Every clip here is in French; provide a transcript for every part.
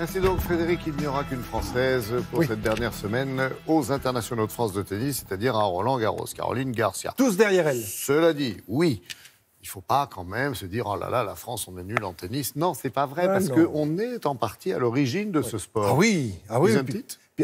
Ainsi donc, Frédéric, il n'y aura qu'une Française pour cette dernière semaine aux internationaux de France de tennis, c'est-à-dire à Roland Garros, Caroline Garcia. Tous derrière elle. Cela dit, oui. Il ne faut pas quand même se dire oh là là la France on est nul en tennis. Non, c'est pas vrai ah parce qu'on est en partie à l'origine de ce sport. Ah oui, ah oui.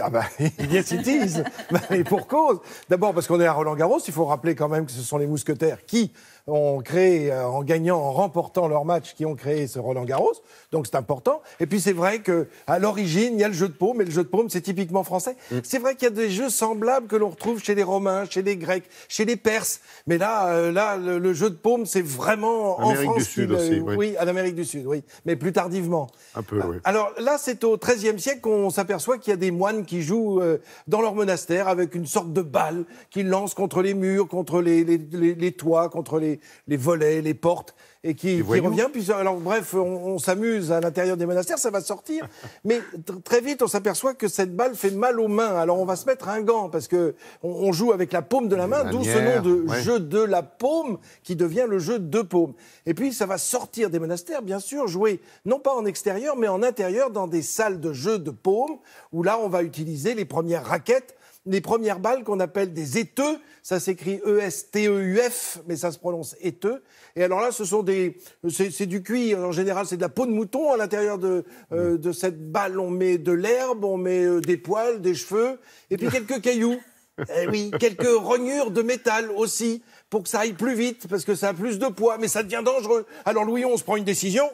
Ah bah, yes it is Et bah, pour cause D'abord parce qu'on est à Roland-Garros, il faut rappeler quand même que ce sont les mousquetaires qui ont créé, euh, en gagnant, en remportant leur match, qui ont créé ce Roland-Garros, donc c'est important. Et puis c'est vrai que à l'origine, il y a le jeu de paume, et le jeu de paume, c'est typiquement français. Mm. C'est vrai qu'il y a des jeux semblables que l'on retrouve chez les Romains, chez les Grecs, chez les Perses, mais là, euh, là le, jeu de paume, c'est vraiment en France. du Sud aussi, oui. oui. en Amérique du Sud, oui, mais plus tardivement. Un peu, oui. Alors là, c'est au XIIIe siècle qu'on s'aperçoit qu'il y a des moines qui jouent euh, dans leur monastère avec une sorte de balle qu'ils lancent contre les murs, contre les, les, toits, contre les, volets, les portes. Et qui, revient. alors, bref, on, s'amuse à l'intérieur des monastères, ça va sortir. mais très vite, on s'aperçoit que cette balle fait mal aux mains. Alors, on va se mettre un gant parce que on, joue avec la paume de la main, d'où ce nom de jeu de la paume qui devient le jeu de paume. Et puis, ça va sortir des monastères, bien sûr, jouer non pas en extérieur, mais en intérieur, dans des salles de jeu de paume où là, on va utiliser Utiliser les premières raquettes, les premières balles qu'on appelle des éteux. Ça s'écrit E-S-T-E-U-F, mais ça se prononce éteux. Et alors là, ce sont des, c'est du cuir. En général, c'est de la peau de mouton. À l'intérieur de, euh, cette balle, on met de l'herbe, on met euh, des poils, des cheveux, et puis quelques cailloux. Eh oui, quelques rognures de métal aussi, pour que ça aille plus vite, parce que ça a plus de poids, mais ça devient dangereux. Alors Louis, on se prend une décision.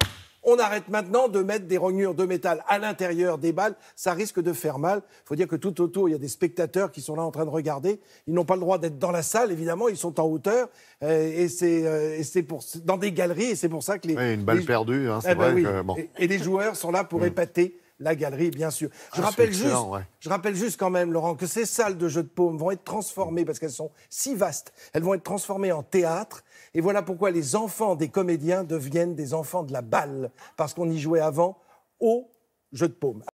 On arrête maintenant de mettre des rognures de métal à l'intérieur des balles. Ça risque de faire mal. Il faut dire que tout autour, il y a des spectateurs qui sont là en train de regarder. Ils n'ont pas le droit d'être dans la salle, évidemment. Ils sont en hauteur. Euh, euh, et c'est pour dans des galeries. Et c'est pour ça que les. une balle perdue, hein, c'est eh ben et, les joueurs sont là pour mm. épater la galerie, bien sûr. Je, ah, rappelle, juste, je rappelle juste quand même, Laurent, que ces salles de jeux de paume vont être transformées, parce qu'elles sont si vastes, elles vont être transformées en théâtre. Et voilà pourquoi les enfants des comédiens deviennent des enfants de la balle, parce qu'on y jouait avant au jeu de paume.